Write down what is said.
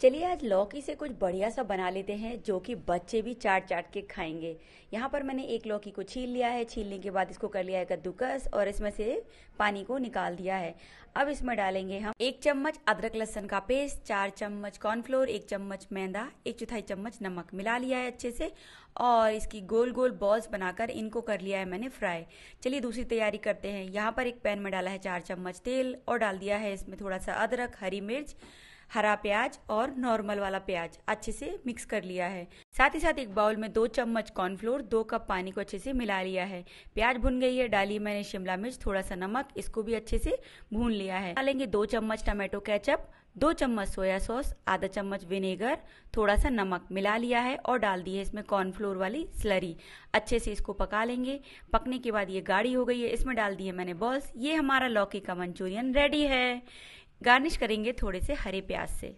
चलिए आज लौकी से कुछ बढ़िया सा बना लेते हैं जो कि बच्चे भी चाट चाट के खाएंगे यहाँ पर मैंने एक लौकी को छील लिया है छीलने के बाद इसको कर लिया है कद्दूकस और इसमें से पानी को निकाल दिया है अब इसमें डालेंगे हम एक चम्मच अदरक लहसन का पेस्ट चार चम्मच कॉर्नफ्लोर एक चम्मच मैदा एक चौथाई चम्मच नमक मिला लिया है अच्छे से और इसकी गोल गोल बॉल्स बनाकर इनको कर लिया है मैंने फ्राई चलिए दूसरी तैयारी करते हैं यहाँ पर एक पैन में डाला है चार चम्मच तेल और डाल दिया है इसमें थोड़ा सा अदरक हरी मिर्च हरा प्याज और नॉर्मल वाला प्याज अच्छे से मिक्स कर लिया है साथ ही साथ एक बाउल में दो चम्मच कॉर्नफ्लोर दो कप पानी को अच्छे से मिला लिया है प्याज भुन गई है डाली मैंने शिमला मिर्च थोड़ा सा नमक इसको भी अच्छे से भून लिया है डालेंगे दो चम्मच टमाटो कैचअप दो चम्मच सोया सॉस आधा चम्मच विनेगर थोड़ा सा नमक मिला लिया है और डाल दी है इसमें कॉर्नफ्लोर वाली स्लरी अच्छे से इसको पका लेंगे पकने के बाद ये गाढ़ी हो गई है इसमें डाल दी है मैंने बॉल्स ये हमारा लौकी का मंचूरियन रेडी है गार्निश करेंगे थोड़े से हरे प्याज से